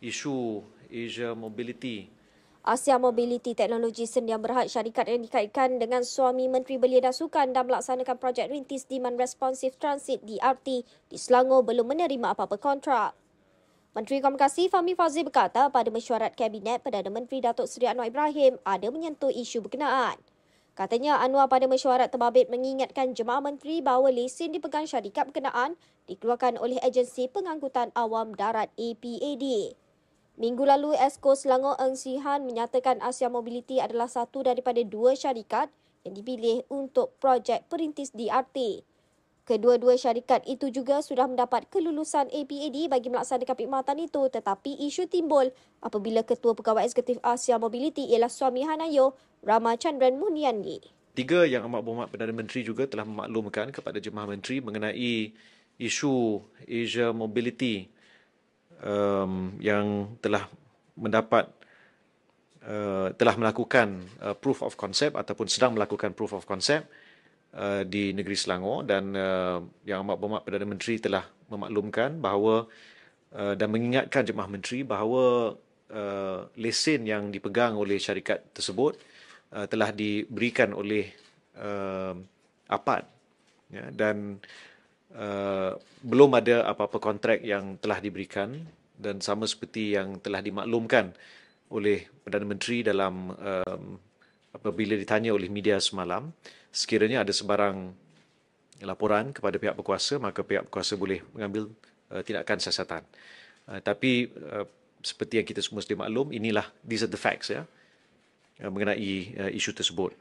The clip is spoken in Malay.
isu Asia Mobility. Asia Mobility Teknologi Sendia Berhad syarikat yang dikaitkan dengan suami Menteri Belia dan Sukan dan melaksanakan projek rintis Demand Responsive Transit DRT di Selangor belum menerima apa-apa kontrak. Menteri Komunikasi Fahmi Fazil berkata pada mesyuarat Kabinet Perdana Menteri Datuk Seri Anwar Ibrahim ada menyentuh isu berkenaan. Katanya Anwar pada mesyuarat terbabit mengingatkan jemaah menteri bahawa lesen dipegang syarikat berkenaan dikeluarkan oleh agensi pengangkutan awam darat APAD. Minggu lalu, Esko Selangor Eng Sihan menyatakan Asia Mobility adalah satu daripada dua syarikat yang dipilih untuk projek perintis DRT. Kedua-dua syarikat itu juga sudah mendapat kelulusan APAD bagi melaksanakan perkhidmatan itu tetapi isu timbul apabila Ketua Pegawai Eksekutif Asia Mobility ialah suami Hanayo, Ramachandran Munyandi. Tiga yang amat berhormat Perdana Menteri juga telah memaklumkan kepada Jemaah Menteri mengenai isu Asia Mobility um, yang telah mendapat uh, telah melakukan uh, proof of concept ataupun sedang melakukan proof of concept Eh, di negeri Selangor dan uh, yang amat berhormat Perdana Menteri telah memaklumkan bahawa uh, dan mengingatkan jemaah menteri bahawa uh, lesen yang dipegang oleh syarikat tersebut uh, telah diberikan oleh uh, APAT ya dan uh, belum ada apa-apa kontrak yang telah diberikan dan sama seperti yang telah dimaklumkan oleh Perdana Menteri dalam uh, apabila ditanya oleh media semalam sekiranya ada sebarang laporan kepada pihak berkuasa maka pihak berkuasa boleh mengambil uh, tindakan siasatan uh, tapi uh, seperti yang kita semua sudah maklum inilah these are the facts ya uh, mengenai uh, isu tersebut